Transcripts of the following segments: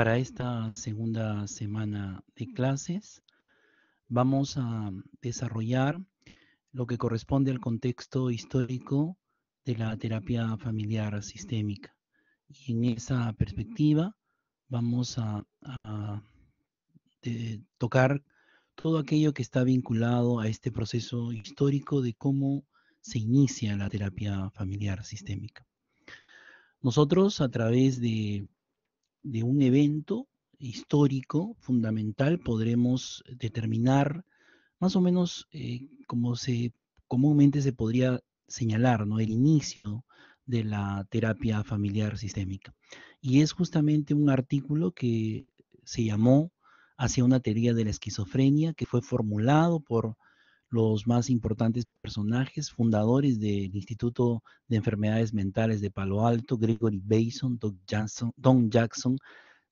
para esta segunda semana de clases vamos a desarrollar lo que corresponde al contexto histórico de la terapia familiar sistémica. Y en esa perspectiva vamos a, eh, tocar todo aquello que está vinculado a este proceso histórico de cómo se inicia la terapia familiar sistémica. Nosotros a través de de un evento histórico fundamental podremos determinar más o menos eh, como se comúnmente se podría señalar, ¿no? El inicio de la terapia familiar sistémica. Y es justamente un artículo que se llamó Hacia una teoría de la esquizofrenia, que fue formulado por los más importantes personajes fundadores del Instituto de Enfermedades Mentales de Palo Alto, Gregory Bason, Doc Don Jackson,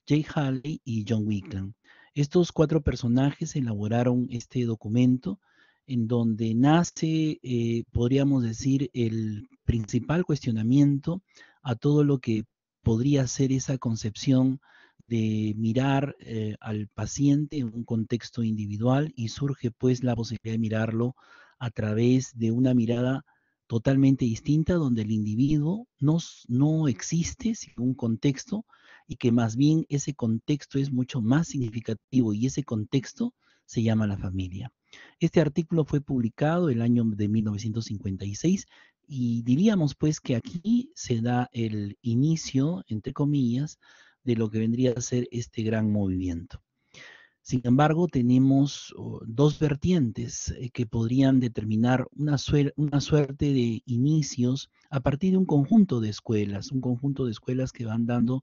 Jay Haley y John Wickland. Estos cuatro personajes elaboraron este documento en donde nace, eh, podríamos decir, el principal cuestionamiento a todo lo que podría ser esa concepción de mirar eh, al paciente en un contexto individual y surge pues la posibilidad de mirarlo a través de una mirada totalmente distinta donde el individuo no, no existe sino un contexto y que más bien ese contexto es mucho más significativo y ese contexto se llama la familia. Este artículo fue publicado el año de 1956 y diríamos pues que aquí se da el inicio, entre comillas, de lo que vendría a ser este gran movimiento. Sin embargo, tenemos oh, dos vertientes eh, que podrían determinar una, suerte de inicios a partir de un conjunto de escuelas, un conjunto de escuelas que van dando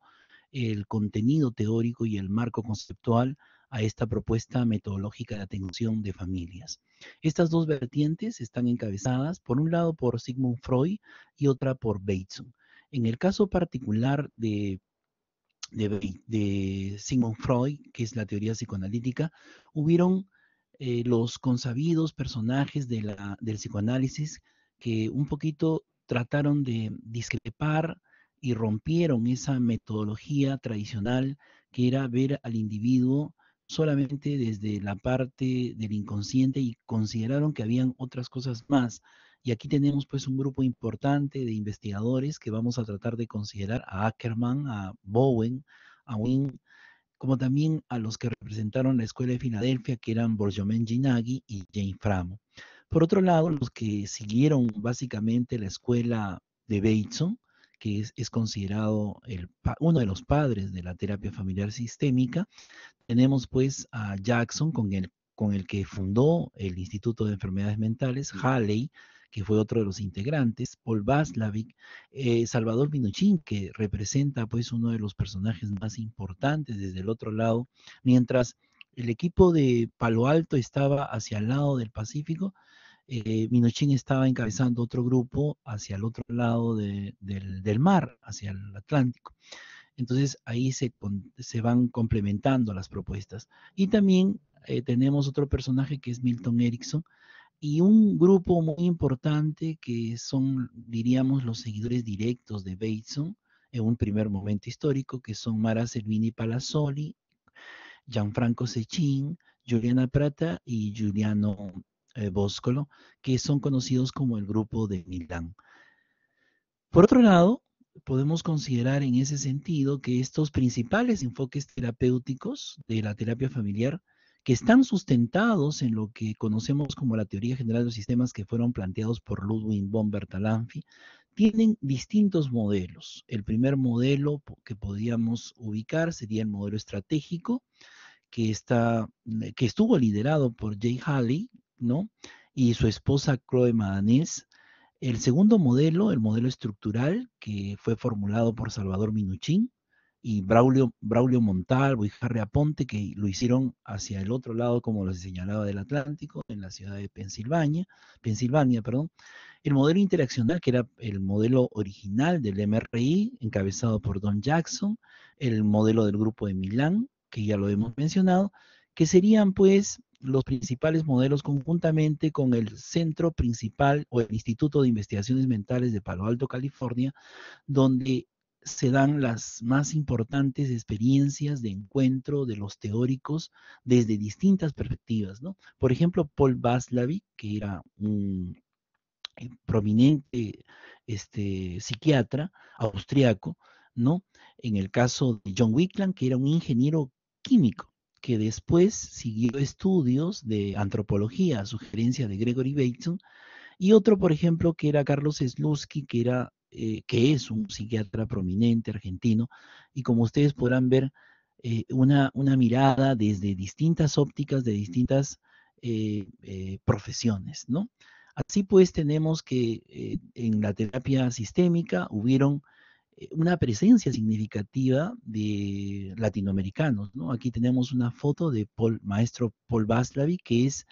el contenido teórico y el marco conceptual a esta propuesta metodológica de atención de familias. Estas dos vertientes están encabezadas, por un lado, por Sigmund Freud y otra por Bateson. En el caso particular de de, de, Sigmund Freud, que es la teoría psicoanalítica, hubieron eh, los consabidos personajes de la, del psicoanálisis que un poquito trataron de discrepar y rompieron esa metodología tradicional que era ver al individuo solamente desde la parte del inconsciente y consideraron que habían otras cosas más y aquí tenemos pues un grupo importante de investigadores que vamos a tratar de considerar a Ackerman, a Bowen, a Wynne, como también a los que representaron la Escuela de Filadelfia, que eran Borjomen Ginagi y Jane Framo. Por otro lado, los que siguieron básicamente la escuela de Bateson, que es, considerado el, uno de los padres de la terapia familiar sistémica, tenemos pues a Jackson, con el, con el que fundó el Instituto de Enfermedades Mentales, Halley, que fue otro de los integrantes, Paul Vaslavic, eh, Salvador Minochín, que representa pues uno de los personajes más importantes desde el otro lado, mientras el equipo de Palo Alto estaba hacia el lado del Pacífico, eh, Minochín estaba encabezando otro grupo hacia el otro lado del, mar, hacia el Atlántico. Entonces ahí se, van complementando las propuestas. Y también eh, tenemos otro personaje que es Milton Erickson, y un grupo muy importante que son, diríamos, los seguidores directos de Bateson en un primer momento histórico, que son Mara Selvini Palazzoli, Gianfranco Sechin, Juliana Prata y Giuliano eh, Boscolo, que son conocidos como el grupo de Milán. Por otro lado, podemos considerar en ese sentido que estos principales enfoques terapéuticos de la terapia familiar que están sustentados en lo que conocemos como la teoría general de los sistemas que fueron planteados por Ludwig von Bertalanffy, tienen distintos modelos. El primer modelo que podíamos ubicar sería el modelo estratégico, que, está, eh, que estuvo liderado por Jay Halley ¿no? y su esposa Chloe Madanés. El segundo modelo, el modelo estructural, que fue formulado por Salvador Minuchin, y Braulio, Braulio Montalvo y Harry Aponte, que lo hicieron hacia el otro lado, como les señalaba, del Atlántico, en la ciudad de Pensilvania, Pensilvania, perdón. El modelo interaccional, que era el modelo original del MRI, encabezado por Don Jackson, el modelo del grupo de Milán, que ya lo hemos mencionado, que serían pues los principales modelos conjuntamente con el centro principal o el Instituto de Investigaciones Mentales de Palo Alto, California, donde se dan las más importantes experiencias de encuentro de los teóricos desde distintas perspectivas. ¿no? Por ejemplo, Paul Vaslavik, que era un eh, prominente este, psiquiatra austriaco, ¿no? En el caso de John Wickland, que era un ingeniero químico, que después siguió estudios de antropología a sugerencia de Gregory Bateson, y otro, por ejemplo, que era Carlos Slusky, que era eh, que es un psiquiatra prominente argentino, y como ustedes podrán ver, eh, una, mirada desde distintas ópticas de distintas eh, profesiones, ¿no? Así pues, tenemos que en la terapia sistémica hubieron una presencia significativa de latinoamericanos, ¿no? Aquí tenemos una foto de maestro Paul baslavi que es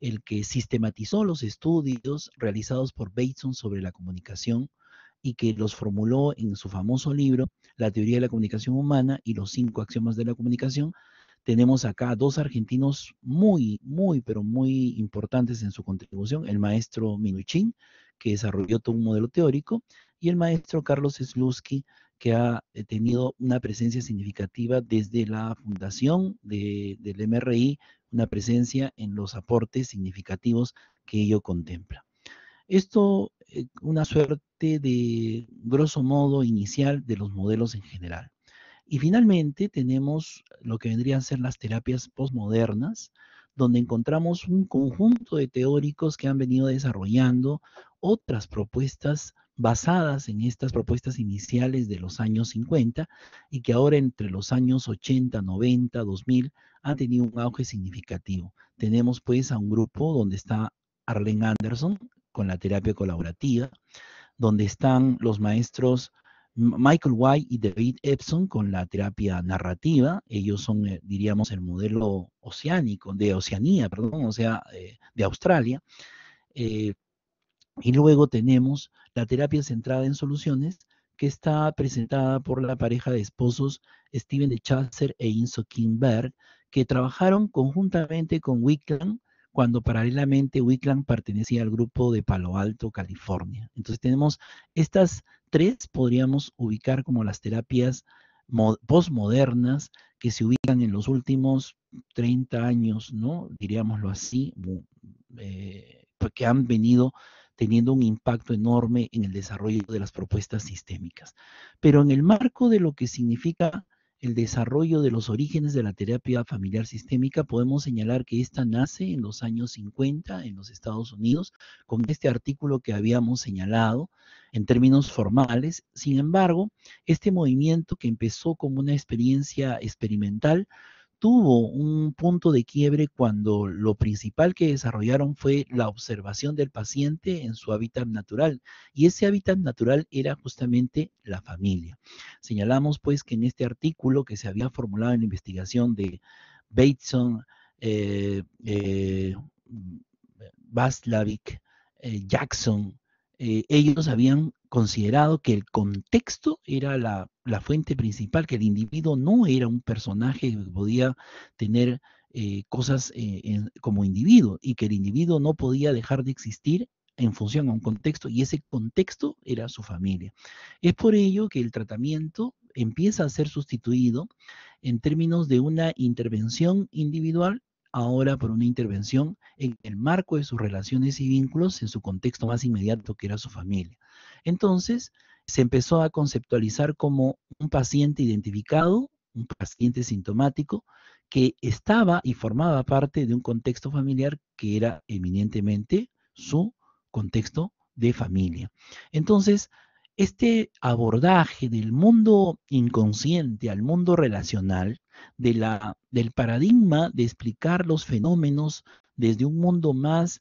el que sistematizó los estudios realizados por Bateson sobre la comunicación y que los formuló en su famoso libro, La teoría de la comunicación humana y los cinco axiomas de la comunicación, tenemos acá dos argentinos muy, muy, pero muy importantes en su contribución, el maestro Minuchin, que desarrolló todo un modelo teórico, y el maestro Carlos Slusky, que ha eh, tenido una presencia significativa desde la fundación del MRI, una presencia en los aportes significativos que ello contempla. Esto eh, una suerte de grosso modo inicial de los modelos en general. Y finalmente tenemos lo que vendrían a ser las terapias posmodernas donde encontramos un conjunto de teóricos que han venido desarrollando otras propuestas basadas en estas propuestas iniciales de los años 50 y que ahora entre los años 80, 90, 2000 han tenido un auge significativo. Tenemos pues a un grupo donde está Arlen Anderson, con la terapia colaborativa, donde están los maestros Michael White y David Epson con la terapia narrativa. Ellos son, eh, diríamos, el modelo oceánico, de Oceanía, perdón, o sea, eh, de Australia. Eh, y luego tenemos la terapia centrada en soluciones, que está presentada por la pareja de esposos Steven de Chasser e Inso Kimberg, que trabajaron conjuntamente con Wickland cuando paralelamente Wickland pertenecía al grupo de Palo Alto, California. Entonces tenemos estas tres, podríamos ubicar como las terapias postmodernas que se ubican en los últimos 30 años, ¿no? Diríamoslo así, eh, porque pues, han venido teniendo un impacto enorme en el desarrollo de las propuestas sistémicas. Pero en el marco de lo que significa el desarrollo de los orígenes de la terapia familiar sistémica, podemos señalar que esta nace en los años 50 en los Estados Unidos, con este artículo que habíamos señalado en términos formales. Sin embargo, este movimiento que empezó como una experiencia experimental, tuvo un punto de quiebre cuando lo principal que desarrollaron fue la observación del paciente en su hábitat natural. Y ese hábitat natural era justamente la familia. Señalamos pues que en este artículo que se había formulado en la investigación de Bateson, eh, eh, eh Jackson, eh, ellos habían considerado que el contexto era la, fuente principal, que el individuo no era un personaje que podía tener eh, cosas eh, como individuo y que el individuo no podía dejar de existir en función a un contexto y ese contexto era su familia. Es por ello que el tratamiento empieza a ser sustituido en términos de una intervención individual ahora por una intervención en el marco de sus relaciones y vínculos en su contexto más inmediato que era su familia. Entonces, se empezó a conceptualizar como un paciente identificado, un paciente sintomático, que estaba y formaba parte de un contexto familiar que era eminentemente su contexto de familia. Entonces, este abordaje del mundo inconsciente al mundo relacional, del paradigma de explicar los fenómenos desde un mundo más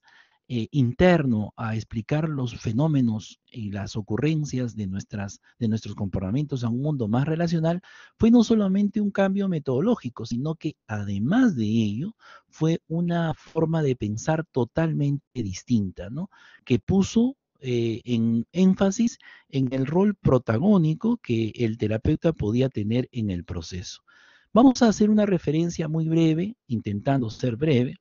eh, interno a explicar los fenómenos y las ocurrencias de, nuestras, de nuestros comportamientos a un mundo más relacional, fue no solamente un cambio metodológico, sino que además de ello fue una forma de pensar totalmente distinta, que puso eh, en énfasis en el rol protagónico que el terapeuta podía tener en el proceso. Vamos a hacer una referencia muy breve, intentando ser breve,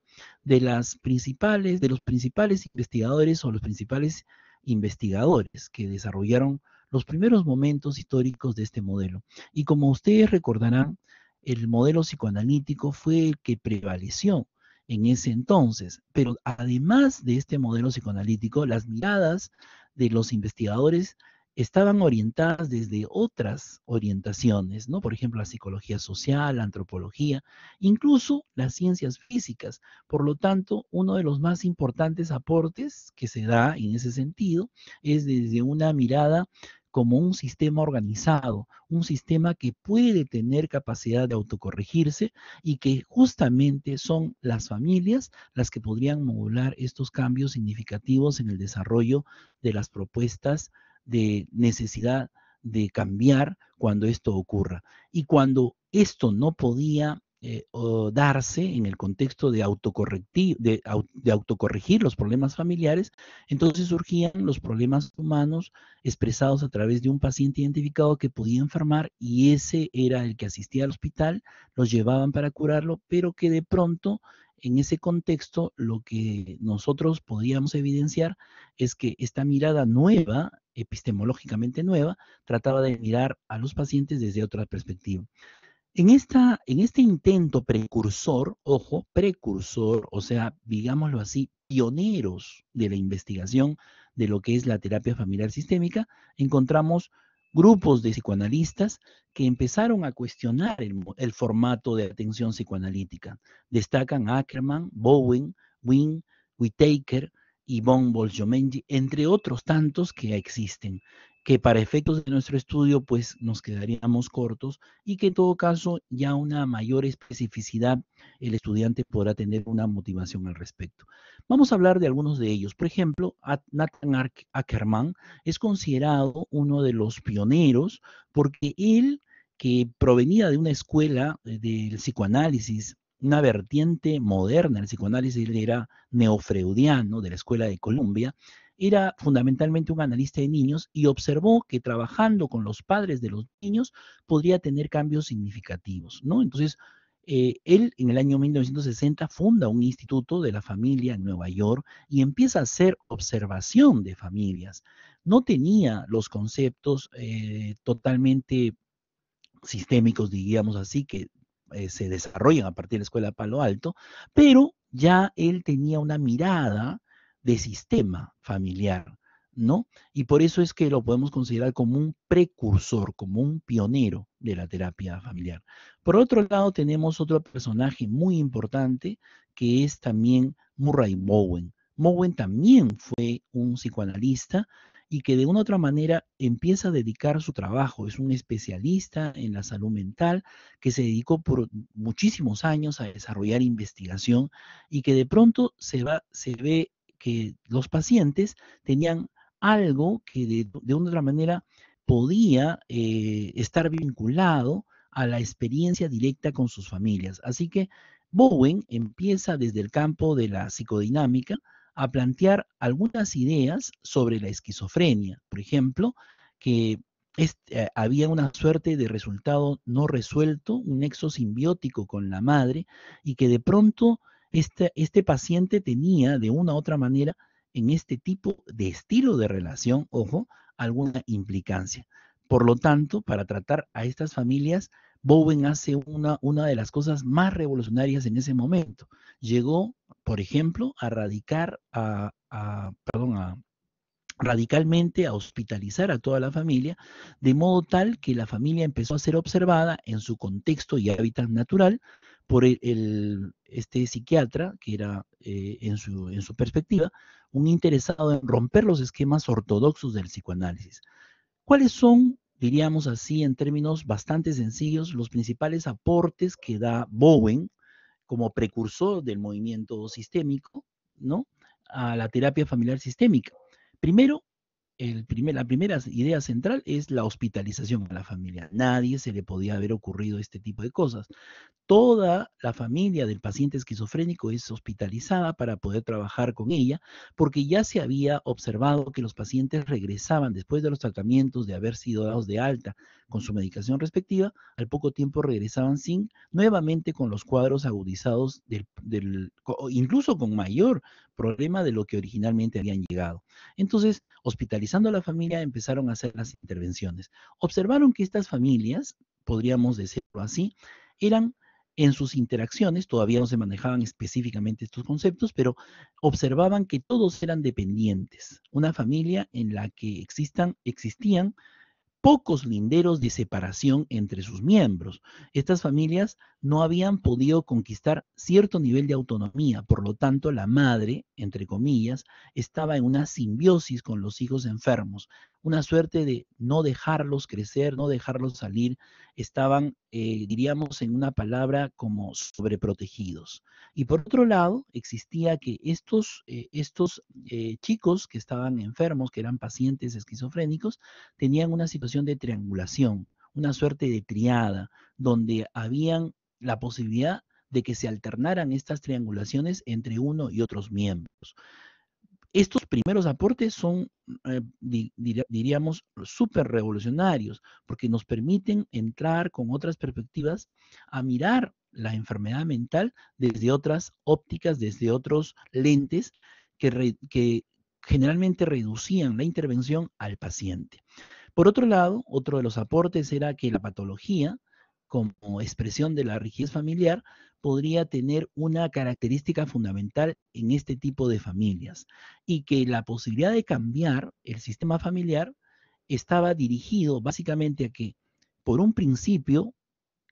de las principales, de los principales investigadores o los principales investigadores que desarrollaron los primeros momentos históricos de este modelo. Y como ustedes recordarán, el modelo psicoanalítico fue el que prevaleció en ese entonces. Pero además de este modelo psicoanalítico, las miradas de los investigadores estaban orientadas desde otras orientaciones, ¿no? Por ejemplo, la psicología social, la antropología, incluso las ciencias físicas. Por lo tanto, uno de los más importantes aportes que se da en ese sentido es desde una mirada como un sistema organizado, un sistema que puede tener capacidad de autocorregirse y que justamente son las familias las que podrían modular estos cambios significativos en el desarrollo de las propuestas de necesidad de cambiar cuando esto ocurra. Y cuando esto no podía eh, darse en el contexto de, de, autocorregir los problemas familiares, entonces surgían los problemas humanos expresados a través de un paciente identificado que podía enfermar y ese era el que asistía al hospital, los llevaban para curarlo, pero que de pronto en ese contexto, lo que nosotros podíamos evidenciar es que esta mirada nueva, epistemológicamente nueva, trataba de mirar a los pacientes desde otra perspectiva. En, esta, en este intento precursor, ojo, precursor, o sea, digámoslo así, pioneros de la investigación de lo que es la terapia familiar sistémica, encontramos grupos de psicoanalistas que empezaron a cuestionar el, formato de atención psicoanalítica. Destacan Ackerman, Bowen, Wynne, Whitaker, Von Bolzomengi, entre otros tantos que existen que para efectos de nuestro estudio pues nos quedaríamos cortos y que en todo caso ya una mayor especificidad el estudiante podrá tener una motivación al respecto. Vamos a hablar de algunos de ellos. Por ejemplo, Nathan Ackerman es considerado uno de los pioneros porque él, que provenía de una escuela del psicoanálisis una vertiente moderna del psicoanálisis, él era neofreudiano de la Escuela de Columbia, era fundamentalmente un analista de niños y observó que trabajando con los padres de los niños podría tener cambios significativos, ¿no? Entonces, eh, él en el año 1960 funda un instituto de la familia en Nueva York y empieza a hacer observación de familias. No tenía los conceptos eh, totalmente sistémicos, digamos así, que eh, se desarrollan a partir de la escuela Palo Alto, pero ya él tenía una mirada de sistema familiar, ¿no? Y por eso es que lo podemos considerar como un precursor, como un pionero de la terapia familiar. Por otro lado, tenemos otro personaje muy importante que es también Murray Bowen. Bowen también fue un psicoanalista y que de una u otra manera empieza a dedicar su trabajo. Es un especialista en la salud mental que se dedicó por muchísimos años a desarrollar investigación y que de pronto se, va, se ve que los pacientes tenían algo que de, una otra manera podía eh, estar vinculado a la experiencia directa con sus familias. Así que Bowen empieza desde el campo de la psicodinámica a plantear algunas ideas sobre la esquizofrenia, por ejemplo, que eh, había una suerte de resultado no resuelto, un nexo simbiótico con la madre, y que de pronto este, este, paciente tenía de una u otra manera en este tipo de estilo de relación, ojo, alguna implicancia. Por lo tanto, para tratar a estas familias, Bowen hace una, de las cosas más revolucionarias en ese momento. Llegó, por ejemplo, a radicar perdón, a radicalmente a hospitalizar a toda la familia, de modo tal que la familia empezó a ser observada en su contexto y hábitat natural, por e-, el, este psiquiatra, que era eh, en, su, en su perspectiva un interesado en romper los esquemas ortodoxos del psicoanálisis. ¿Cuáles son, diríamos así, en términos bastante sencillos, los principales aportes que da Bowen como precursor del movimiento sistémico, ¿no? A la terapia familiar sistémica. Primero, la primera idea central es la hospitalización a la familia. Nadie se le podía haber ocurrido este tipo de cosas. Toda la familia del paciente esquizofrénico es hospitalizada para poder trabajar con ella, porque ya se había observado que los pacientes regresaban después de los tratamientos de haber sido dados de alta con su medicación respectiva, al poco tiempo regresaban sin, nuevamente con los cuadros agudizados, del, incluso con mayor problema de lo que originalmente habían llegado. Entonces, hospitalización la familia, empezaron a hacer las intervenciones. Observaron que estas familias, podríamos decirlo así, eran en sus interacciones, todavía no se manejaban específicamente estos conceptos, pero observaban que todos eran dependientes, una familia en la que existan, existían pocos linderos de separación entre sus miembros. Estas familias no habían podido conquistar cierto nivel de autonomía, por lo tanto la madre, entre comillas, estaba en una simbiosis con los hijos enfermos, una suerte de no dejarlos crecer, no dejarlos salir, estaban, eh, diríamos en una palabra, como sobreprotegidos. Y por otro lado, existía que estos, eh, estos eh, chicos que estaban enfermos, que eran pacientes esquizofrénicos, tenían una situación de triangulación, una suerte de triada, donde habían la posibilidad de que se alternaran estas triangulaciones entre uno y otros miembros. Estos primeros aportes son, eh, diríamos, súper revolucionarios, porque nos permiten entrar con otras perspectivas a mirar la enfermedad mental desde otras ópticas, desde otros lentes que, que generalmente reducían la intervención al paciente. Por otro lado, otro de los aportes era que la patología como expresión de la rigidez familiar podría tener una característica fundamental en este tipo de familias y que la posibilidad de cambiar el sistema familiar estaba dirigido básicamente a que por un principio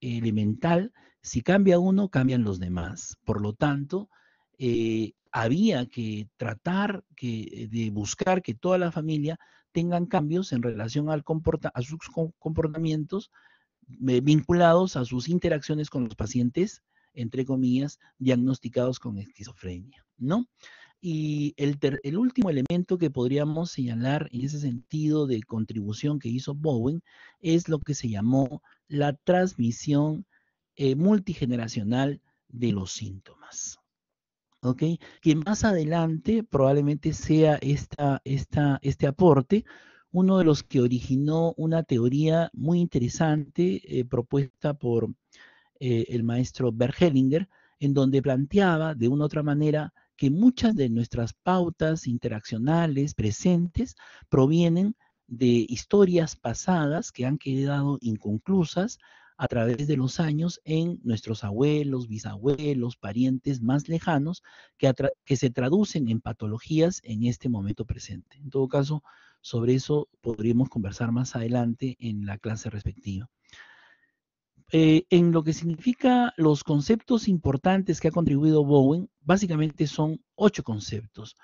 elemental, si cambia uno, cambian los demás. Por lo tanto, eh, había que tratar de buscar que toda la familia tengan cambios en relación al a sus comportamientos eh, vinculados a sus interacciones con los pacientes, entre comillas, diagnosticados con esquizofrenia, ¿no? Y el, el, último elemento que podríamos señalar en ese sentido de contribución que hizo Bowen es lo que se llamó la transmisión eh, multigeneracional de los síntomas. ¿Ok? Que más adelante probablemente sea esta, esta, este aporte uno de los que originó una teoría muy interesante eh, propuesta por eh, el maestro Bergelinger, en donde planteaba de una u otra manera que muchas de nuestras pautas interaccionales presentes provienen de historias pasadas que han quedado inconclusas a través de los años en nuestros abuelos, bisabuelos, parientes más lejanos, que, que se traducen en patologías en este momento presente. En todo caso, sobre eso podríamos conversar más adelante en la clase respectiva. Eh, en lo que significa los conceptos importantes que ha contribuido Bowen, básicamente son ocho conceptos.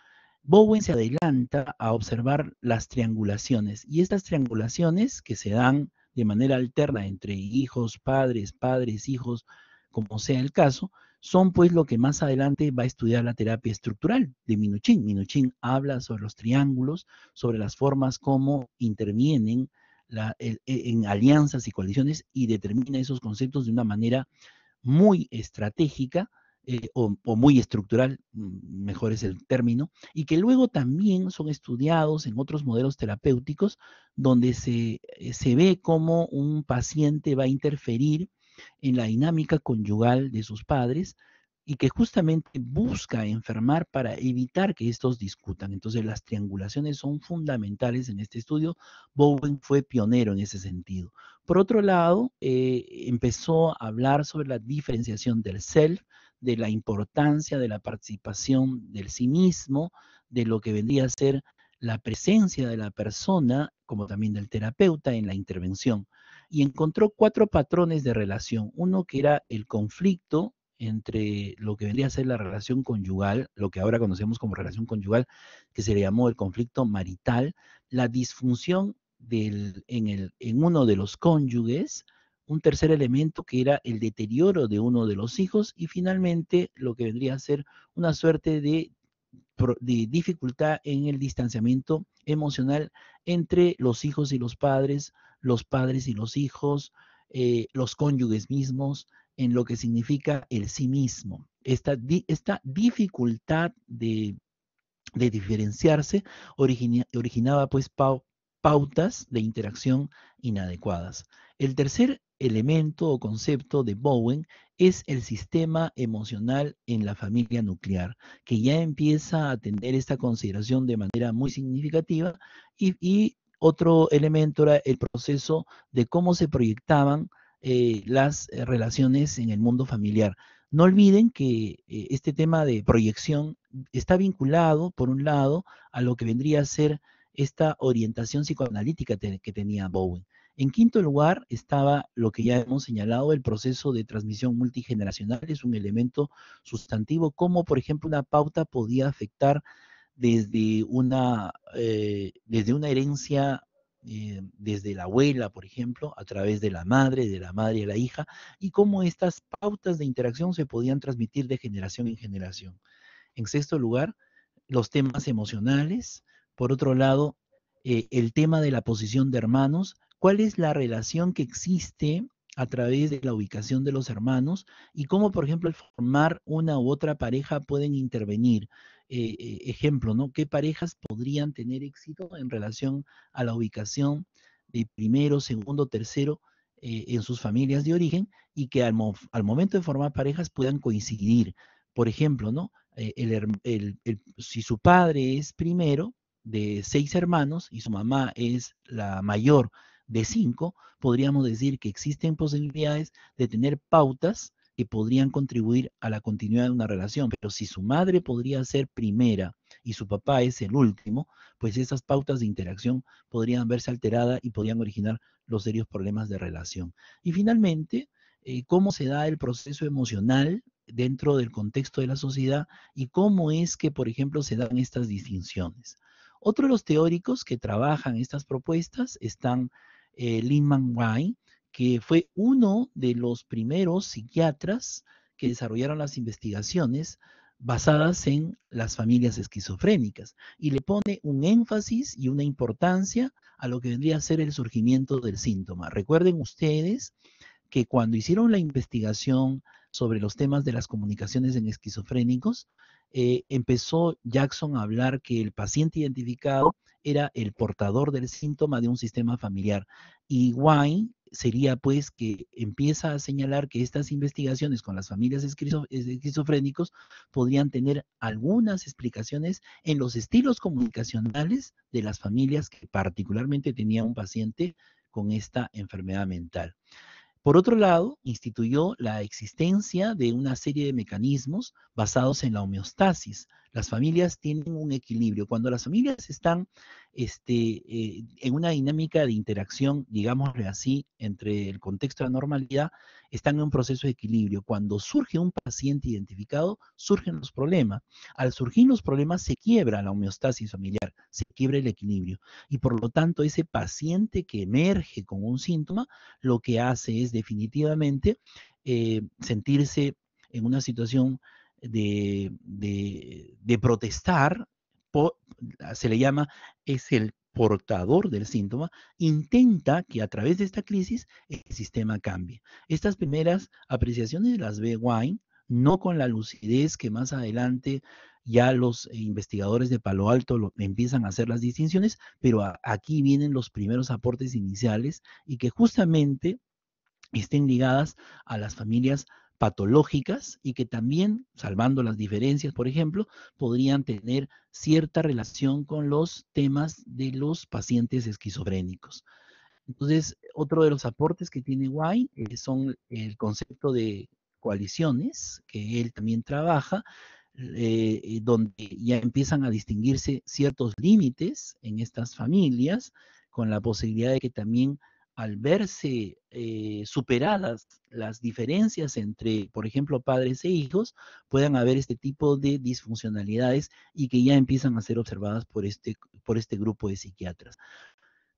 Bowen se adelanta a observar las triangulaciones y estas triangulaciones que se dan de manera alterna entre hijos, padres, padres, hijos, como sea el caso, son pues lo que más adelante va a estudiar la terapia estructural de Minuchin. Minuchin habla sobre los triángulos, sobre las formas como intervienen e, e, en alianzas y coaliciones y determina esos conceptos de una manera muy estratégica eh, o, muy estructural, mm, mejor es el término, y que luego también son estudiados en otros modelos terapéuticos donde se, eh, se ve cómo un paciente va a interferir en la dinámica conyugal de sus padres y que justamente busca enfermar para evitar que estos discutan. Entonces las triangulaciones son fundamentales en este estudio. Bowen fue pionero en ese sentido. Por otro lado, eh, empezó a hablar sobre la diferenciación del self, de la importancia de la participación del sí mismo, de lo que vendría a ser la presencia de la persona, como también del terapeuta en la intervención y encontró cuatro patrones de relación. Uno que era el conflicto entre lo que vendría a ser la relación conyugal, lo que ahora conocemos como relación conyugal, que se le llamó el conflicto marital, la disfunción del, en, el, en uno de los cónyuges, un tercer elemento que era el deterioro de uno de los hijos y finalmente lo que vendría a ser una suerte de, de dificultad en el distanciamiento emocional entre los hijos y los padres los padres y los hijos, eh, los cónyuges mismos, en lo que significa el sí mismo. Esta, esta dificultad de, diferenciarse originaba pues pautas de interacción inadecuadas. El tercer elemento o concepto de Bowen es el sistema emocional en la familia nuclear, que ya empieza a tener esta consideración de manera muy significativa y otro elemento era el proceso de cómo se proyectaban eh, las eh, relaciones en el mundo familiar. No olviden que eh, este tema de proyección está vinculado, por un lado, a lo que vendría a ser esta orientación psicoanalítica que tenía Bowen. En quinto lugar estaba lo que ya hemos señalado, el proceso de transmisión multigeneracional, es un elemento sustantivo, como por ejemplo una pauta podía afectar desde una, eh, desde una herencia eh, desde la abuela, por ejemplo, a través de la madre, de la madre a la hija, y cómo estas pautas de interacción se podían transmitir de generación en generación. En sexto lugar, los temas emocionales. Por otro lado, eh, el tema de la posición de hermanos. ¿Cuál es la relación que existe a través de la ubicación de los hermanos y cómo, por ejemplo, el formar una u otra pareja pueden intervenir eh, eh, ejemplo, ¿no? ¿Qué parejas podrían tener éxito en relación a la ubicación de primero, segundo, tercero eh, en sus familias de origen y que al, momento de formar parejas puedan coincidir? Por ejemplo, ¿no? si su padre es primero de seis hermanos y su mamá es la mayor de cinco, podríamos decir que existen posibilidades de tener pautas que podrían contribuir a la continuidad de una relación. Pero si su madre podría ser primera y su papá es el último, pues esas pautas de interacción podrían verse alteradas y podrían originar los serios problemas de relación. Y finalmente, eh, cómo se da el proceso emocional dentro del contexto de la sociedad y cómo es que, por ejemplo, se dan estas distinciones. Otro de los teóricos que trabajan estas propuestas están eh, Lin que fue uno de los primeros psiquiatras que desarrollaron las investigaciones basadas en las familias esquizofrénicas y le pone un énfasis y una importancia a lo que vendría a ser el surgimiento del síntoma. Recuerden ustedes que cuando hicieron la investigación sobre los temas de las comunicaciones en esquizofrénicos, eh, empezó Jackson a hablar que el paciente identificado era el portador del síntoma de un sistema familiar. Y Wine sería pues que empieza a señalar que estas investigaciones con las familias esquizofrénicos podrían tener algunas explicaciones en los estilos comunicacionales de las familias que particularmente tenía un paciente con esta enfermedad mental. Por otro lado, instituyó la existencia de una serie de mecanismos basados en la homeostasis. Las familias tienen un equilibrio. Cuando las familias están este, eh, en una dinámica de interacción, digámosle así, entre el contexto de la normalidad, están en un proceso de equilibrio. Cuando surge un paciente identificado, surgen los problemas. Al surgir los problemas, se quiebra la homeostasis familiar se quiebra el equilibrio. Y por lo tanto, ese paciente que emerge con un síntoma, lo que hace es definitivamente eh, sentirse en una situación de, de, protestar, se le llama, es el portador del síntoma, intenta que a través de esta crisis el sistema cambie. Estas primeras apreciaciones las ve Wine, no con la lucidez que más adelante ya los eh, investigadores de Palo Alto empiezan a hacer las distinciones, pero aquí vienen los primeros aportes iniciales y que justamente estén ligadas a las familias patológicas y que también, salvando las diferencias, por ejemplo, podrían tener cierta relación con los temas de los pacientes esquizofrénicos. Entonces, otro de los aportes que tiene Guay eh, son el concepto de coaliciones, que él también trabaja, eh, donde ya empiezan a distinguirse ciertos límites en estas familias, con la posibilidad de que también al verse eh, superadas las diferencias entre, por ejemplo, padres e hijos, puedan haber este tipo de disfuncionalidades y que ya empiezan a ser observadas por este, por este grupo de psiquiatras.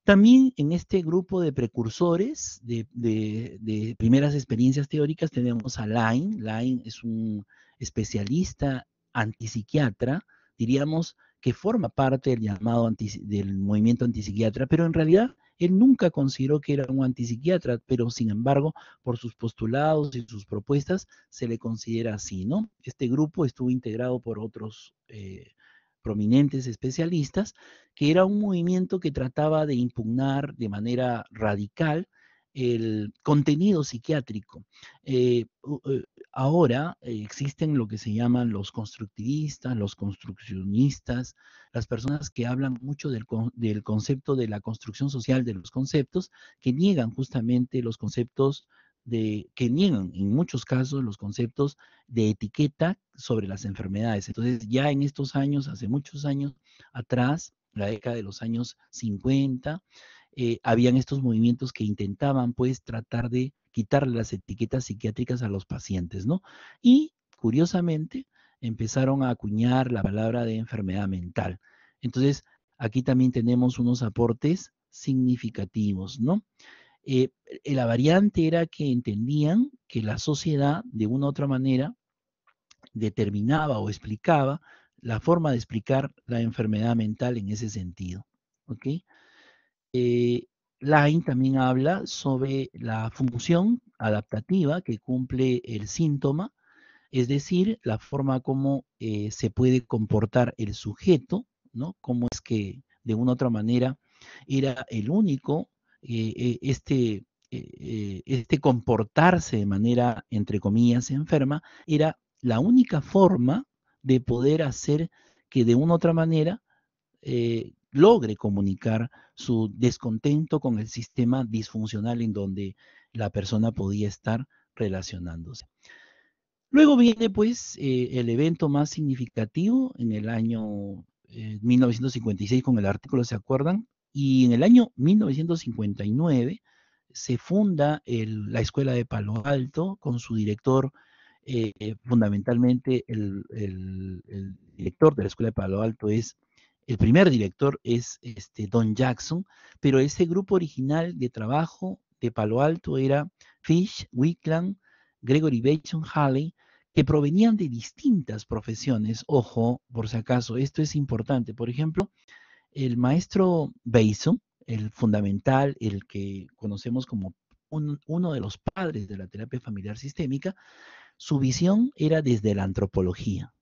También en este grupo de precursores de, de, primeras experiencias teóricas tenemos a Line. Line es un especialista antipsiquiatra, diríamos que forma parte del llamado del movimiento antipsiquiatra, pero en realidad él nunca consideró que era un antipsiquiatra, pero sin embargo, por sus postulados y sus propuestas, se le considera así, ¿no? Este grupo estuvo integrado por otros eh, prominentes especialistas, que era un movimiento que trataba de impugnar de manera radical el contenido psiquiátrico. Eh, eh, ahora eh, existen lo que se llaman los constructivistas, los construccionistas, las personas que hablan mucho del, del concepto de la construcción social de los conceptos, que niegan justamente los conceptos de, que niegan en muchos casos los conceptos de etiqueta sobre las enfermedades. Entonces, ya en estos años, hace muchos años atrás, la década de los años 50, eh, habían estos movimientos que intentaban pues tratar de quitarle las etiquetas psiquiátricas a los pacientes, ¿no? Y curiosamente empezaron a acuñar la palabra de enfermedad mental. Entonces, aquí también tenemos unos aportes significativos, ¿no? Eh, la variante era que entendían que la sociedad, de una u otra manera, determinaba o explicaba la forma de explicar la enfermedad mental en ese sentido. ¿ok? Eh, Line también habla sobre la función adaptativa que cumple el síntoma, es decir, la forma como eh, se puede comportar el sujeto, ¿no? Cómo es que de una u otra manera era el único, eh, este, este comportarse de manera, entre comillas, enferma, era la única forma de poder hacer que de una u otra manera logre comunicar su descontento con el sistema disfuncional en donde la persona podía estar relacionándose. Luego viene pues eh, el evento más significativo en el año 1956 eh, con el artículo, ¿se acuerdan? Y en el año 1959 se funda la Escuela de Palo Alto con su director, eh, fundamentalmente el, director de la Escuela de Palo Alto es el primer director es este, Don Jackson, pero ese grupo original de trabajo de Palo Alto era Fish, Wickland, Gregory Bateson Halley, que provenían de distintas profesiones. Ojo, por si acaso, esto es importante. Por ejemplo, el maestro Bateson, el fundamental, el que conocemos como uno de los padres de la terapia familiar sistémica, su visión era desde la antropología.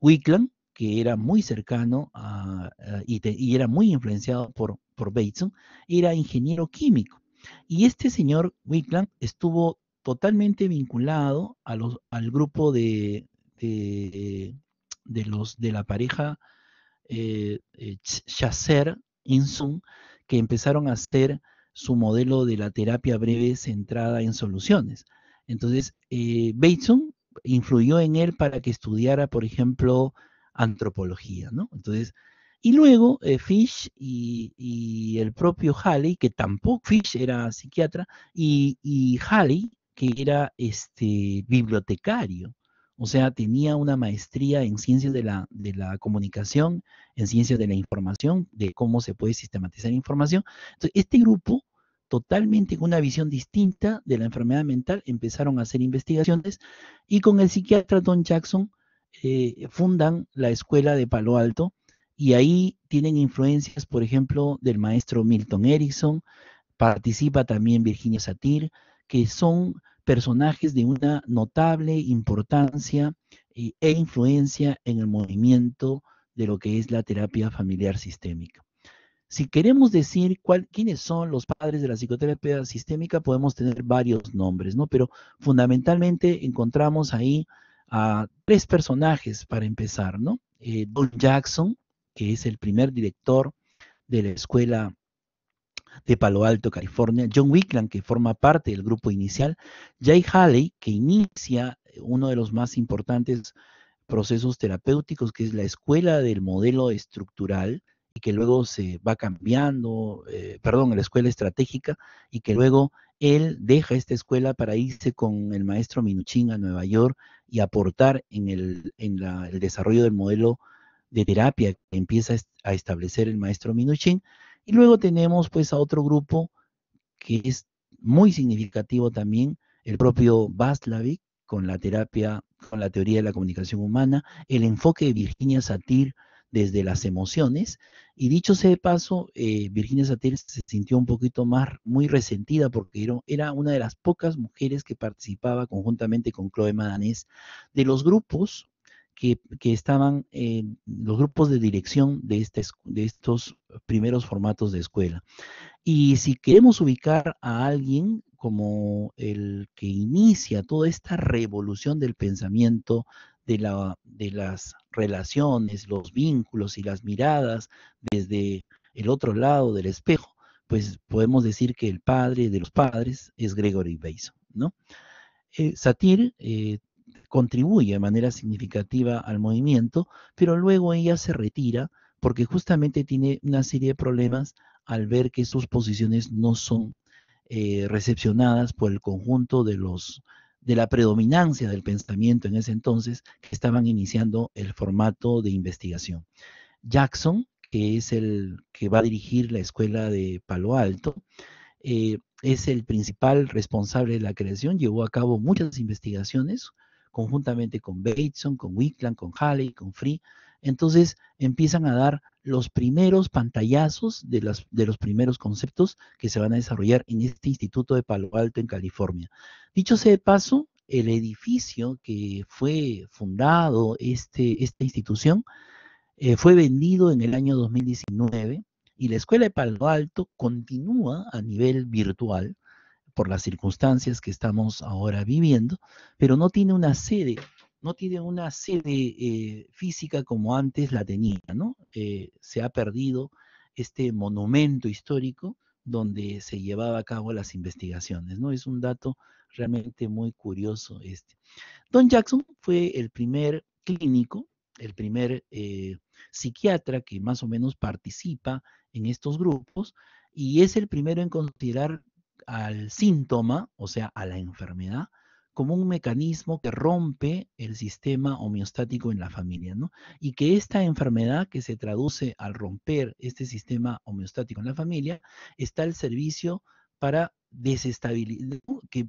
Wickland que era muy cercano a, eh, y, era muy influenciado por, por Bateson, era ingeniero químico. Y este señor Wickland estuvo totalmente vinculado a los, al grupo de, de, los, de la pareja eh, eh insum que empezaron a hacer su modelo de la terapia breve centrada en soluciones. Entonces, eh, Bateson influyó en él para que estudiara, por ejemplo, antropología, ¿no? Entonces, y luego eh, Fish y, el propio Halley, que tampoco Fish era psiquiatra, y, Halley, que era este, bibliotecario, o sea, tenía una maestría en ciencias de la, de la comunicación, en ciencias de la información, de cómo se puede sistematizar información. Entonces, este grupo, totalmente con una visión distinta de la enfermedad mental, empezaron a hacer investigaciones y con el psiquiatra Don Jackson eh, fundan la escuela de Palo Alto y ahí tienen influencias, por ejemplo, del maestro Milton Erickson, participa también Virginia Satir, que son personajes de una notable importancia eh, e influencia en el movimiento de lo que es la terapia familiar sistémica. Si queremos decir quiénes son los padres de la psicoterapia sistémica, podemos tener varios nombres, ¿no? Pero fundamentalmente encontramos ahí a tres personajes para empezar, ¿no? Eh, Don Jackson, que es el primer director de la escuela de Palo Alto, California, John Wickland, que forma parte del grupo inicial, Jay Haley, que inicia uno de los más importantes procesos terapéuticos, que es la escuela del modelo estructural, y que luego se va cambiando, eh, perdón, la escuela estratégica, y que luego él deja esta escuela para irse con el maestro Minuchin a Nueva York y aportar en el, desarrollo del modelo de terapia que empieza a establecer el maestro Minuchin. Y luego tenemos pues a otro grupo que es muy significativo también, el propio Bastlavik con la terapia, con la teoría de la comunicación humana, el enfoque de Virginia Satir desde las emociones y dicho sea de paso, eh, Virginia Satir se sintió un poquito más muy resentida porque era una de las pocas mujeres que participaba conjuntamente con Chloe Madanés de los grupos que, estaban en los grupos de dirección este de estos primeros formatos de escuela. Y si queremos ubicar a alguien como el que inicia toda esta revolución del pensamiento de, las relaciones, los vínculos y las miradas desde el otro lado del espejo, pues podemos decir que el padre de los padres es Gregory Bateson, ¿no? Eh, Satir eh, contribuye de manera significativa al movimiento, pero luego ella se retira porque justamente tiene una serie de problemas al ver que sus posiciones no son eh, recepcionadas por el conjunto de los de la predominancia del pensamiento en ese entonces que estaban iniciando el formato de investigación. Jackson, que es el que va a dirigir la escuela de Palo Alto, eh, es el principal responsable de la creación, llevó a cabo muchas investigaciones conjuntamente con Bateson, con Wickland, con Halley, con Free, entonces empiezan a dar los primeros pantallazos de, de, los primeros conceptos que se van a desarrollar en este instituto de Palo Alto en California. Dicho sea de paso, el edificio que fue fundado, este, esta institución, eh, fue vendido en el año 2019 y la Escuela de Palo Alto continúa a nivel virtual por las circunstancias que estamos ahora viviendo, pero no tiene una sede no tiene una sede eh, física como antes la tenía, ¿no? Eh, se ha perdido este monumento histórico donde se llevaba a cabo las investigaciones, ¿no? Es un dato realmente muy curioso este. Don Jackson fue el primer clínico, el primer eh, psiquiatra que más o menos participa en estos grupos y es el primero en considerar al síntoma, o sea, a la enfermedad, como un mecanismo que rompe el sistema homeostático en la familia, ¿no? Y que esta enfermedad que se traduce al romper este sistema homeostático en la familia está al servicio para desestabilizar, que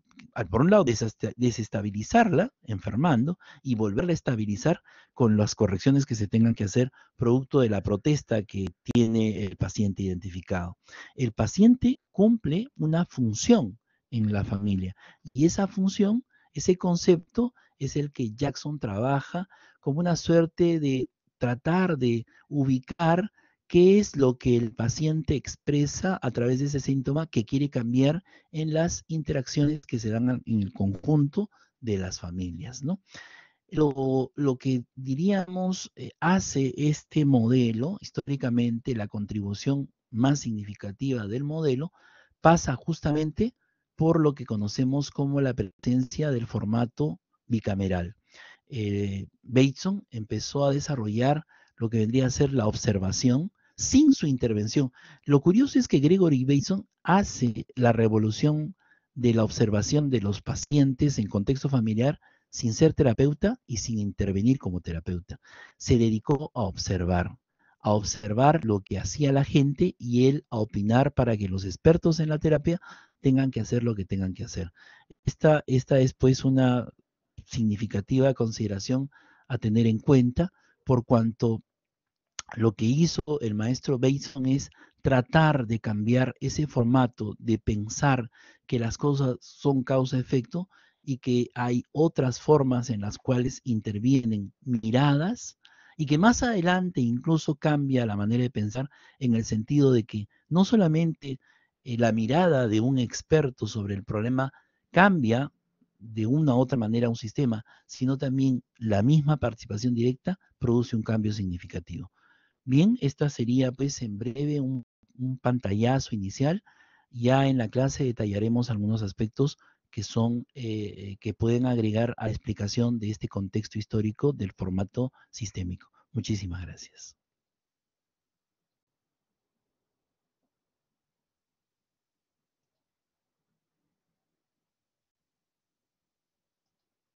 por un lado desestabilizarla, enfermando, y volverla a estabilizar con las correcciones que se tengan que hacer producto de la protesta que tiene el paciente identificado. El paciente cumple una función en la familia y esa función ese concepto es el que Jackson trabaja como una suerte de tratar de ubicar qué es lo que el paciente expresa a través de ese síntoma que quiere cambiar en las interacciones que se dan en el conjunto de las familias. ¿no? Lo, lo, que diríamos eh, hace este modelo, históricamente la contribución más significativa del modelo, pasa justamente por lo que conocemos como la presencia del formato bicameral. Eh, Bateson empezó a desarrollar lo que vendría a ser la observación sin su intervención. Lo curioso es que Gregory Bateson hace la revolución de la observación de los pacientes en contexto familiar sin ser terapeuta y sin intervenir como terapeuta. Se dedicó a observar, a observar lo que hacía la gente y él a opinar para que los expertos en la terapia tengan que hacer lo que tengan que hacer. Esta, esta es pues una significativa consideración a tener en cuenta por cuanto lo que hizo el maestro Bateson es tratar de cambiar ese formato de pensar que las cosas son causa-efecto y que hay otras formas en las cuales intervienen miradas y que más adelante incluso cambia la manera de pensar en el sentido de que no solamente eh, la mirada de un experto sobre el problema cambia de una u otra manera un sistema, sino también la misma participación directa produce un cambio significativo. Bien, esta sería pues en breve un, pantallazo inicial. Ya en la clase detallaremos algunos aspectos que son eh, que pueden agregar a la explicación de este contexto histórico del formato sistémico. Muchísimas gracias.